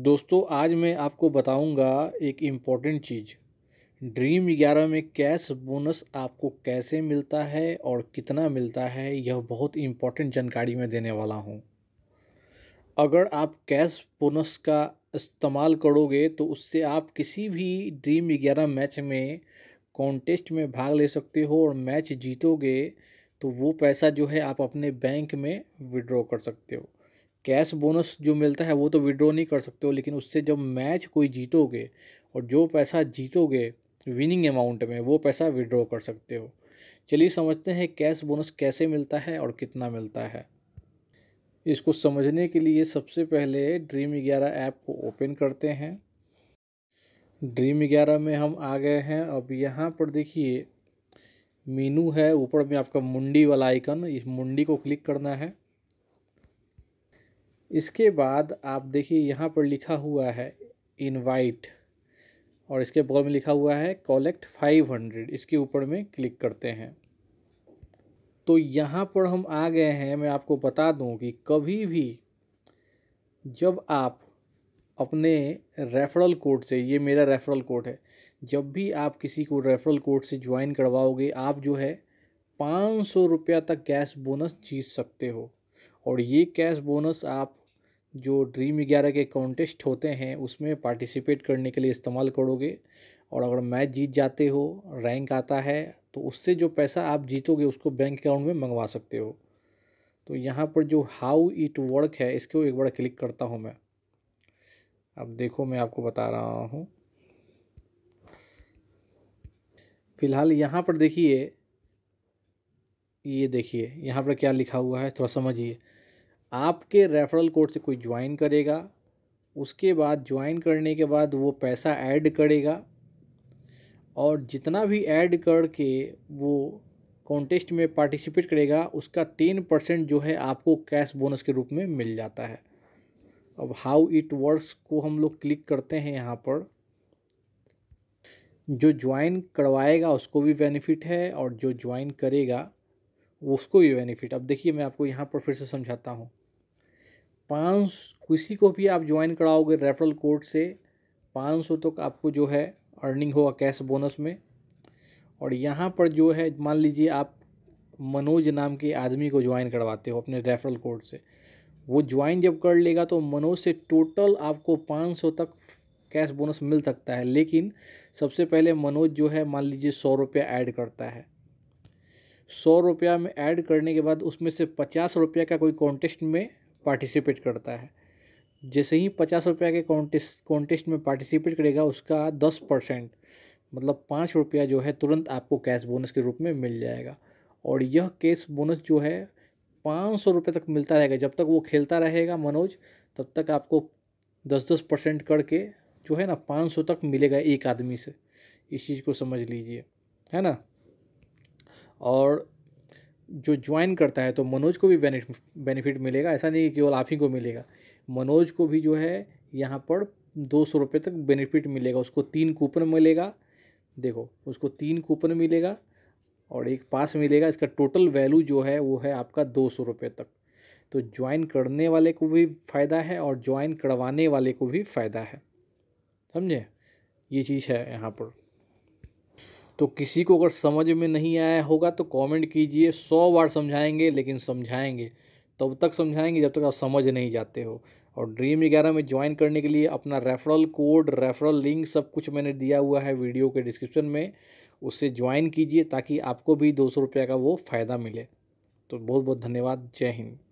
दोस्तों आज मैं आपको बताऊंगा एक इम्पॉर्टेंट चीज़ ड्रीम ग्यारह में कैश बोनस आपको कैसे मिलता है और कितना मिलता है यह बहुत इम्पॉर्टेंट जानकारी मैं देने वाला हूं। अगर आप कैश बोनस का इस्तेमाल करोगे तो उससे आप किसी भी ड्रीम ग्यारह मैच में कॉन्टेस्ट में भाग ले सकते हो और मैच जीतोगे तो वो पैसा जो है आप अपने बैंक में विड्रॉ कर सकते हो कैश बोनस जो मिलता है वो तो विड्रॉ नहीं कर सकते हो लेकिन उससे जब मैच कोई जीतोगे और जो पैसा जीतोगे विनिंग अमाउंट में वो पैसा विड्रॉ कर सकते हो चलिए समझते हैं कैश बोनस कैसे मिलता है और कितना मिलता है इसको समझने के लिए सबसे पहले ड्रीम ग्यारह ऐप को ओपन करते हैं ड्रीम ग्यारह में हम आ गए हैं अब यहाँ पर देखिए मीनू है ऊपर में आपका मुंडी वाला आइकन इस मुंडी को क्लिक करना है इसके बाद आप देखिए यहाँ पर लिखा हुआ है इनवाइट और इसके बगल में लिखा हुआ है कलेक्ट 500 इसके ऊपर में क्लिक करते हैं तो यहाँ पर हम आ गए हैं मैं आपको बता दूँ कि कभी भी जब आप अपने रेफरल कोड से ये मेरा रेफरल कोड है जब भी आप किसी को रेफरल कोड से ज्वाइन करवाओगे आप जो है पाँच सौ रुपया तक कैश बोनस जीत सकते हो और ये कैश बोनस आप जो ड्रीम ग्यारह के कॉन्टेस्ट होते हैं उसमें पार्टिसिपेट करने के लिए इस्तेमाल करोगे और अगर मैच जीत जाते हो रैंक आता है तो उससे जो पैसा आप जीतोगे उसको बैंक अकाउंट में मंगवा सकते हो तो यहाँ पर जो हाउ इट वर्क है इसको एक बार क्लिक करता हूँ मैं अब देखो मैं आपको बता रहा हूँ फ़िलहाल यहाँ पर देखिए ये देखिए यहाँ पर क्या लिखा हुआ है थोड़ा समझिए आपके रेफरल कोड से कोई ज्वाइन करेगा उसके बाद ज्वाइन करने के बाद वो पैसा ऐड करेगा और जितना भी ऐड करके वो कॉन्टेस्ट में पार्टिसिपेट करेगा उसका टेन परसेंट जो है आपको कैश बोनस के रूप में मिल जाता है अब हाउ इट वर्क्स को हम लोग क्लिक करते हैं यहाँ पर जो ज्वाइन करवाएगा उसको भी बेनिफिट है और जो ज्वाइन करेगा उसको भी बेनिफिट अब देखिए मैं आपको यहाँ पर फिर से समझाता हूँ पाँच किसी को भी आप ज्वाइन कराओगे रेफरल कोड से पाँच सौ तक आपको जो है अर्निंग होगा कैश बोनस में और यहाँ पर जो है मान लीजिए आप मनोज नाम के आदमी को ज्वाइन करवाते हो अपने रेफरल कोड से वो ज्वाइन जब कर लेगा तो मनोज से टोटल आपको पाँच सौ तक कैश बोनस मिल सकता है लेकिन सबसे पहले मनोज जो है मान लीजिए सौ रुपया ऐड करता है सौ रुपया में ऐड करने के बाद उसमें से पचास रुपया का कोई कॉन्टेस्ट में पार्टिसिपेट करता है जैसे ही पचास रुपया के कॉन्टेस्ट कॉन्टेस्ट में पार्टिसिपेट करेगा उसका दस परसेंट मतलब पाँच रुपया जो है तुरंत आपको कैश बोनस के रूप में मिल जाएगा और यह कैश बोनस जो है पाँच सौ रुपये तक मिलता रहेगा जब तक वो खेलता रहेगा मनोज तब तक आपको दस दस परसेंट करके जो है ना पाँच सौ तक मिलेगा एक आदमी से इस चीज़ को समझ लीजिए है ना और जो ज्वाइन करता है तो मनोज को भी बेनिफिट मिलेगा ऐसा नहीं कि केवल आप ही को मिलेगा मनोज को भी जो है यहाँ पर दो सौ रुपये तक बेनिफिट मिलेगा उसको तीन कूपन मिलेगा देखो उसको तीन कूपन मिलेगा और एक पास मिलेगा इसका टोटल वैल्यू जो है वो है आपका दो सौ रुपये तक तो ज्वाइन करने वाले को भी फ़ायदा है और ज्वाइन करवाने वाले को भी फ़ायदा है समझे ये चीज़ है यहाँ पर तो किसी को अगर समझ में नहीं आया होगा तो कमेंट कीजिए सौ बार समझाएंगे लेकिन समझाएंगे तब तक समझाएंगे जब तक आप समझ नहीं जाते हो और ड्रीम ग्यारह में ज्वाइन करने के लिए अपना रेफरल कोड रेफरल लिंक सब कुछ मैंने दिया हुआ है वीडियो के डिस्क्रिप्शन में उससे ज्वाइन कीजिए ताकि आपको भी दो सौ रुपये का वो फ़ायदा मिले तो बहुत बहुत धन्यवाद जय हिंद